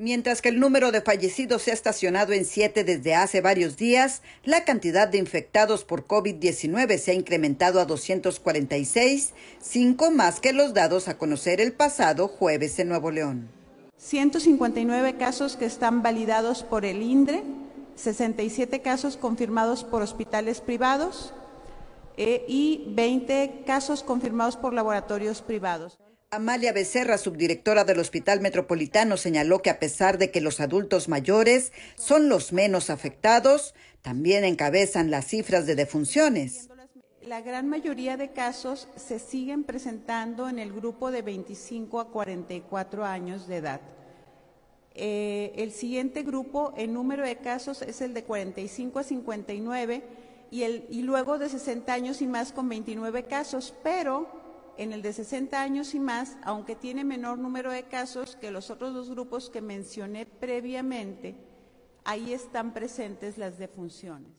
Mientras que el número de fallecidos se ha estacionado en siete desde hace varios días, la cantidad de infectados por COVID-19 se ha incrementado a 246, cinco más que los dados a conocer el pasado jueves en Nuevo León. 159 casos que están validados por el INDRE, 67 casos confirmados por hospitales privados eh, y 20 casos confirmados por laboratorios privados. Amalia Becerra, subdirectora del Hospital Metropolitano, señaló que a pesar de que los adultos mayores son los menos afectados, también encabezan las cifras de defunciones. La gran mayoría de casos se siguen presentando en el grupo de 25 a 44 años de edad. Eh, el siguiente grupo en número de casos es el de 45 a 59 y, el, y luego de 60 años y más con 29 casos, pero en el de 60 años y más, aunque tiene menor número de casos que los otros dos grupos que mencioné previamente, ahí están presentes las defunciones.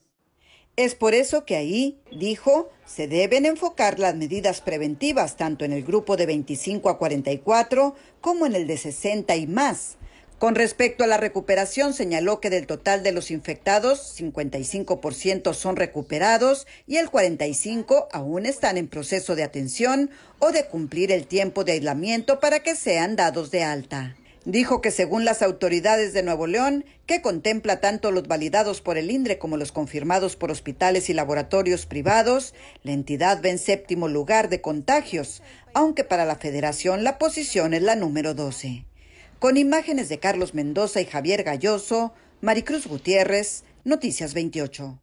Es por eso que ahí, dijo, se deben enfocar las medidas preventivas tanto en el grupo de 25 a 44 como en el de 60 y más, con respecto a la recuperación, señaló que del total de los infectados, 55% son recuperados y el 45% aún están en proceso de atención o de cumplir el tiempo de aislamiento para que sean dados de alta. Dijo que según las autoridades de Nuevo León, que contempla tanto los validados por el INDRE como los confirmados por hospitales y laboratorios privados, la entidad ve en séptimo lugar de contagios, aunque para la federación la posición es la número 12. Con imágenes de Carlos Mendoza y Javier Galloso, Maricruz Gutiérrez, Noticias 28.